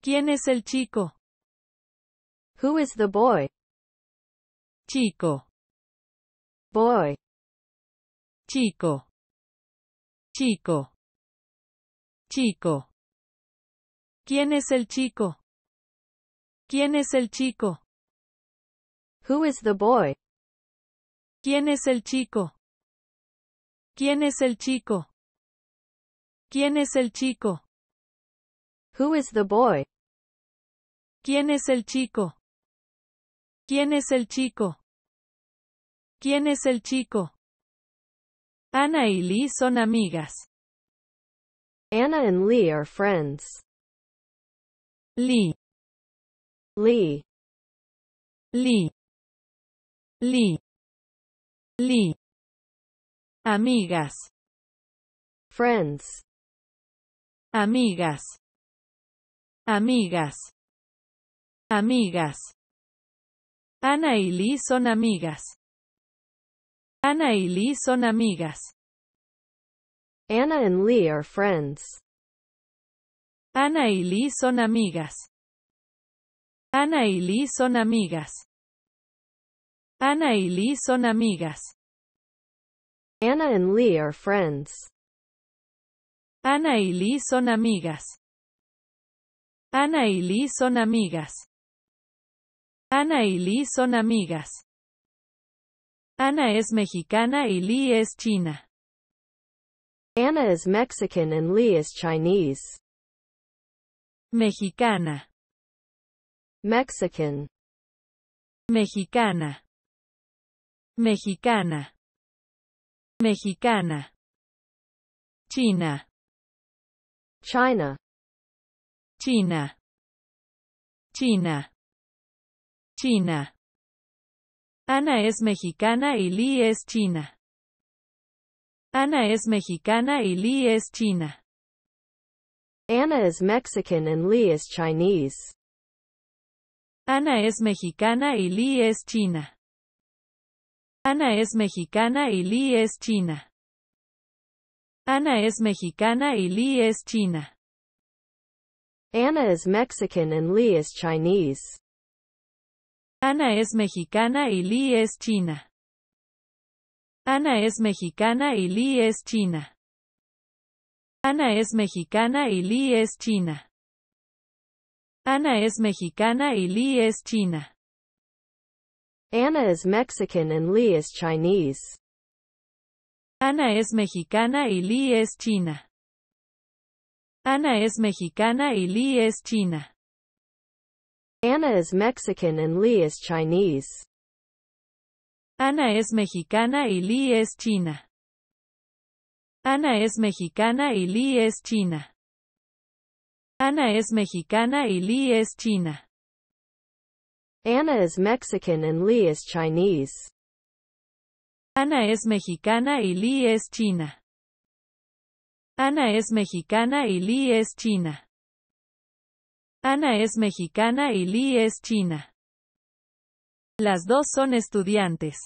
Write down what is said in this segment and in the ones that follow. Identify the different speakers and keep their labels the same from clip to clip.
Speaker 1: ¿Quién es el chico? Who is the boy? Chico. Boy. Chico. Chico. Chico. ¿Quién es el chico? ¿Quién es el chico? Who is the boy? ¿Quién es el chico? ¿Quién es el chico? ¿Quién es el chico? Who is the boy? ¿Quién es el chico? ¿Quién es el chico? ¿Quién es el chico? Ana y Lee son amigas. Ana and Lee are friends. Lee. Lee. Lee. Lee. Lee. Amigas. Friends. Amigas. Amigas. Amigas. Ana y Lee son amigas. Ana y Lee son amigas. Anna and Lee are friends. Ana y Lee son amigas. Ana y Lee son amigas. Ana y Lee son amigas. Anna and Lee are friends. Ana y Lee son amigas. Ana y Lee son amigas. Ana y Lee son amigas. Ana es mexicana y Lee es china. Ana es Mexican and Lee is Chinese. Mexicana. Mexican. Mexicana. Mexicana. Mexicana. China. China. China. China. China. Ana es mexicana y Lee es china. Ana es mexicana y Lee es china. Ana is Mexican and Lee is Chinese. Ana es mexicana y Lee es china. Ana es mexicana y Lee es china. Ana es mexicana y Lee es china. Anna is Mexican and Lee is Chinese. Ana es mexicana y Lee es china. Ana es mexicana y Lee es china. Ana es mexicana y Lee es china. Ana es mexicana y Lee es china. Ana is Mexican and Lee is Chinese. Ana es mexicana y Lee es china. Ana es mexicana y Lee es china. Ana is Mexican and Lee is Chinese. Ana es mexicana y Lee es china. Ana es mexicana y Lee es china. Ana es mexicana y Lee es china. Ana is Mexican and Lee is Chinese. Ana es mexicana y Lee es china. Ana es mexicana y Li es china. Ana es mexicana y Li es china. Las dos son estudiantes.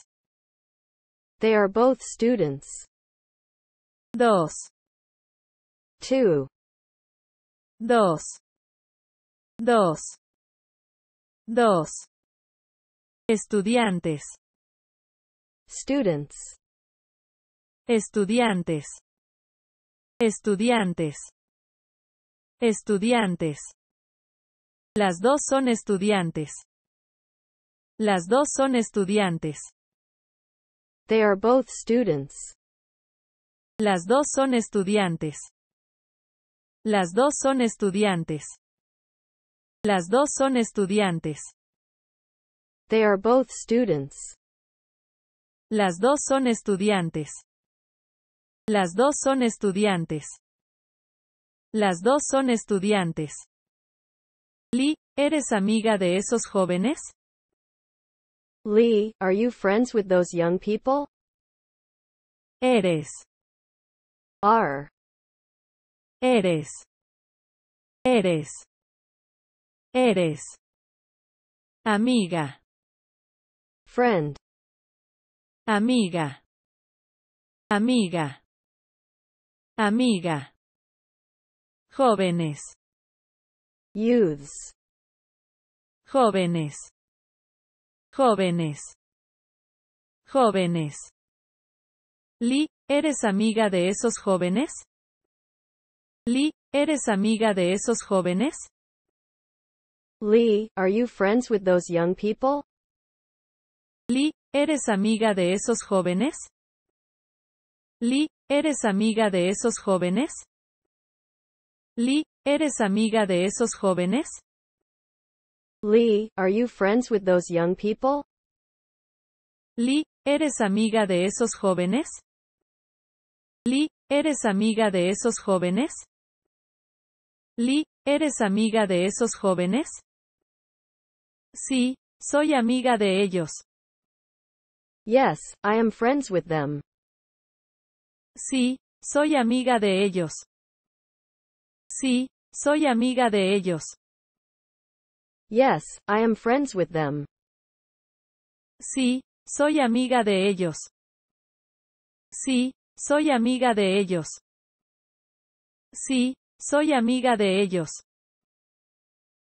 Speaker 1: They are both students. Dos. Two. Dos. Dos. Dos. Estudiantes. Students. Estudiantes. Estudiantes. Estudiantes. Las dos son estudiantes. Las dos son estudiantes. They are both students. Las dos son estudiantes. Las dos son estudiantes. Las dos son estudiantes. They are both students. Las dos son estudiantes. Las dos son estudiantes. Las dos son estudiantes. Lee, ¿eres amiga de esos jóvenes? Lee, are you friends with those young people? Eres. Are. Eres. Eres. Eres. Amiga. Friend. Amiga. Amiga. Amiga. Jóvenes. Youths. Jóvenes. Jóvenes. Jóvenes. Lee, ¿eres amiga de esos jóvenes? Lee, ¿eres amiga de esos jóvenes? Lee, are you friends with those young people? Lee, ¿eres amiga de esos jóvenes? Lee, ¿Eres amiga de esos jóvenes? Lee, ¿eres amiga de esos jóvenes? Lee, are you friends with those young people? Lee, ¿eres amiga de esos jóvenes? Lee, ¿eres amiga de esos jóvenes? Lee, ¿eres amiga de esos jóvenes? Sí, soy amiga de ellos. Yes, I am friends with them. Sí, soy amiga de ellos. Sí, soy amiga de ellos. Yes, I am friends with them. Sí, soy amiga de ellos. Sí, soy amiga de ellos. Sí, soy amiga de ellos.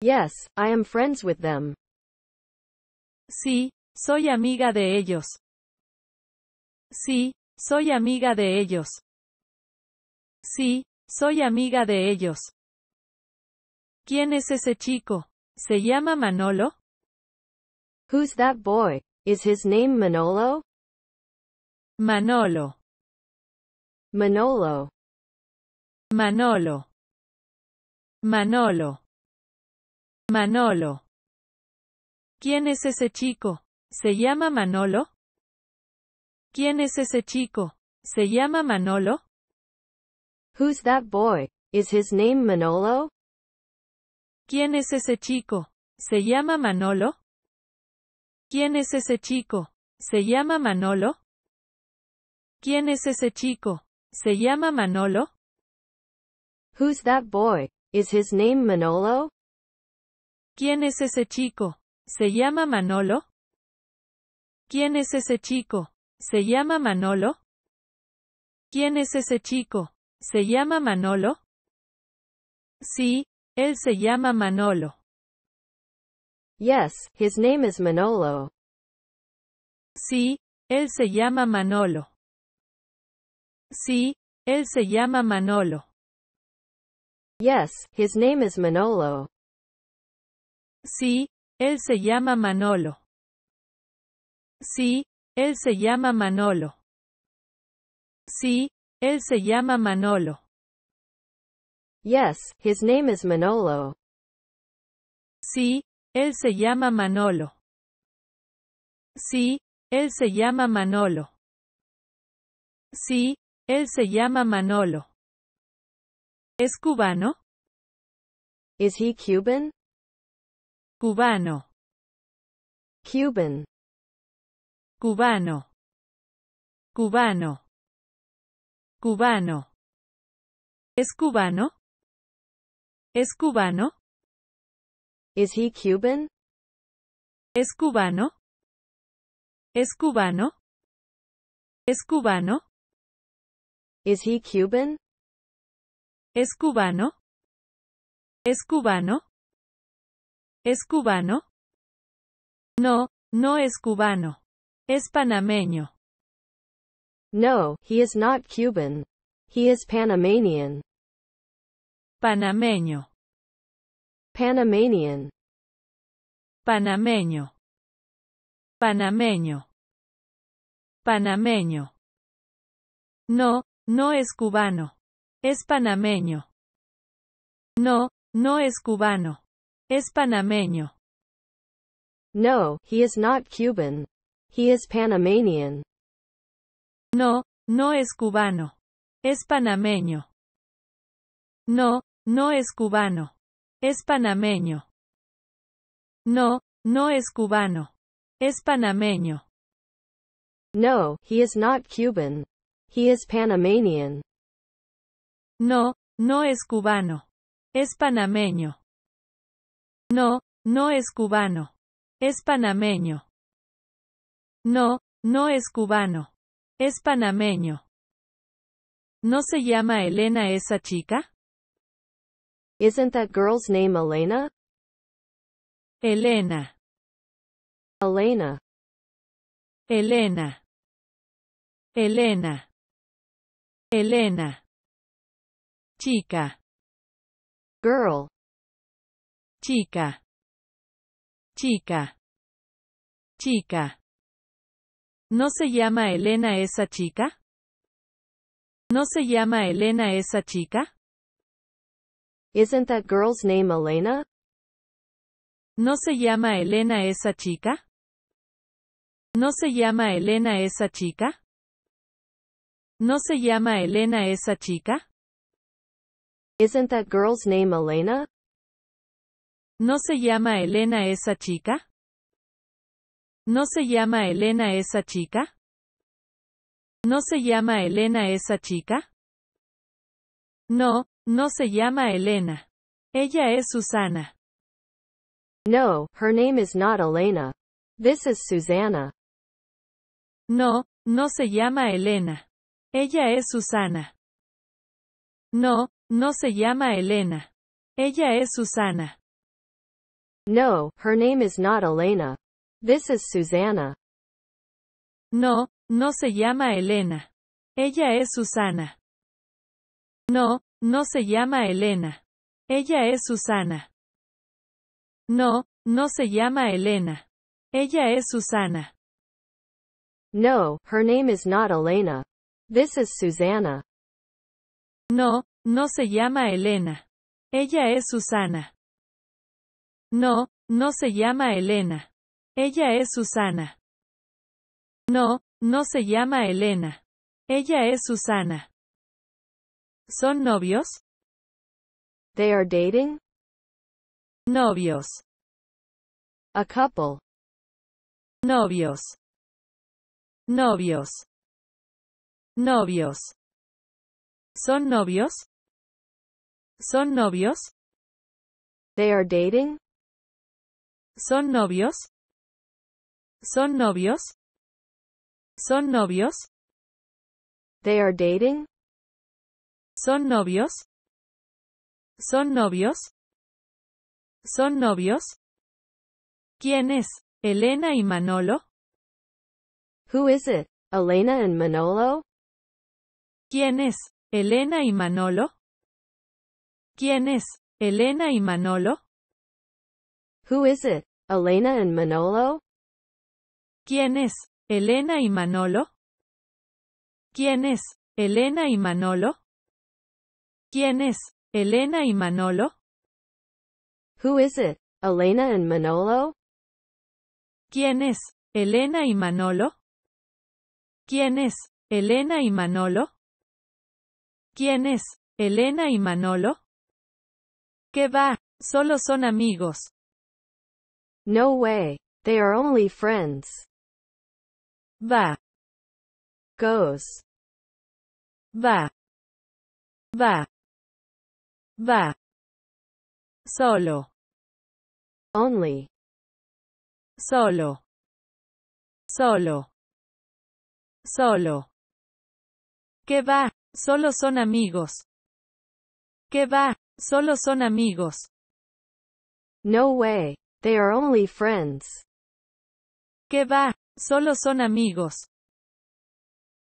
Speaker 1: Yes, I am friends with them. Sí, soy amiga de ellos. Sí, soy amiga de ellos. Sí, soy amiga de ellos. ¿Quién es ese chico? ¿Se llama Manolo? Who's that boy? Is his name Manolo? Manolo. Manolo. Manolo. Manolo. Manolo. ¿Quién es ese chico? ¿Se llama Manolo? ¿Quién es ese chico? ¿Se llama Manolo? Who's that boy? Is his name Manolo? ¿Quién es ese chico? ¿Se llama Manolo? ¿Quién es ese chico? ¿Se llama Manolo? ¿Quién es ese chico? ¿Se llama Manolo? Who's that boy? Is his name Manolo? ¿Quién es ese chico? ¿Se llama Manolo? ¿Quién es ese chico? ¿Se llama Manolo? ¿Quién es ese chico? ¿Se llama Manolo? Sí, él se llama Manolo. Yes, his name is Manolo. Sí, él se llama Manolo. Sí, él se llama Manolo. Yes, his name is Manolo. Sí, él se llama Manolo. Sí, él se llama Manolo. Sí, él se llama Manolo. Yes, his name is Manolo. Sí, él se llama Manolo. Sí, él se llama Manolo. Sí, él se llama Manolo. ¿Es cubano? Is he Cuban? Cubano. Cuban cubano, cubano, cubano. ¿Es cubano? ¿Es cubano? ¿Es he Cuban? ¿Es cubano? ¿Es cubano? ¿Es cubano? es he Cuban? ¿Es cubano? ¿Es cubano? ¿Es cubano? No, no es cubano. Es panameño. No, he is not Cuban. He is Panamanian. Panameño. Panamanian. Panameño. Panameño. Panameño. No, no es cubano. Es panameño. No, no es cubano. Es panameño. No, he is not Cuban. He is Panamanian. No, no es cubano. Es panameño. No, no es cubano. Es panameño. No, no es cubano. Es panameño. No, he is not Cuban. He is Panamanian. No, no es cubano. Es panameño. No, no es cubano. Es panameño. No, no es cubano. Es panameño. ¿No se llama Elena esa chica? Isn't that girl's name Elena? Elena. Elena. Elena. Elena. Elena. Chica. Girl. Chica. Chica. Chica. ¿No se llama Elena esa chica? ¿No se llama Elena esa chica? Isn't that girl's name Elena? ¿No se llama Elena esa chica? ¿No se llama Elena esa chica? ¿No se llama Elena esa chica? Isn't that girl's name Elena? ¿No se llama Elena esa chica? ¿No se llama Elena esa chica? ¿No se llama Elena esa chica? No, no se llama Elena. Ella es Susana. No, her name is not Elena. This is Susana. No, no se llama Elena. Ella es Susana. No, no se llama Elena. Ella es Susana. No, her name is not Elena. This is Susana. No, no se llama Elena. Ella es Susana. No, no se llama Elena. Ella es Susana. No, no se llama Elena. Ella es Susana. No, her name is not Elena. This is Susana. No, no se llama Elena. Ella es Susana. No, no se llama Elena. Ella es Susana. No, no se llama Elena. Ella es Susana. ¿Son novios? They are dating? Novios. A couple. Novios. Novios. Novios. ¿Son novios? ¿Son novios? They are dating? ¿Son novios? ¿Son novios? ¿Son novios? They are dating? ¿Son novios? ¿Son novios? ¿Son novios? ¿Quién es? ¿Elena y Manolo? Who is it? Elena and Manolo? ¿Quién es? ¿Elena y Manolo? ¿Quién es? ¿Elena y Manolo? Who is it? Elena and Manolo? ¿Quién es? ¿Elena y Manolo? ¿Quién es? ¿Elena y Manolo? ¿Quién es? ¿Elena y Manolo? Who is it? Elena and Manolo? ¿Quién es? ¿Elena y Manolo? ¿Quién es? ¿Elena y Manolo? ¿Quién es? ¿Elena y Manolo? ¿Qué va? Solo son amigos. No way. They are only friends va, goes, va, va, va, solo, only, solo, solo, solo, que va, solo son amigos, que va, solo son amigos. No way, they are only friends. Que va, Solo son amigos.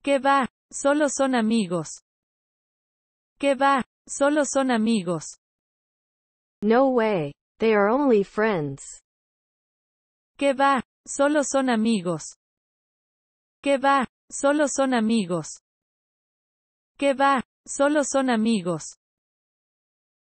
Speaker 1: ¿Qué va? Solo son amigos. ¿Qué va? Solo son amigos. No way. They are only friends. ¿Qué va? Solo son amigos. ¿Qué va? Solo son amigos. ¿Qué va? Solo son amigos.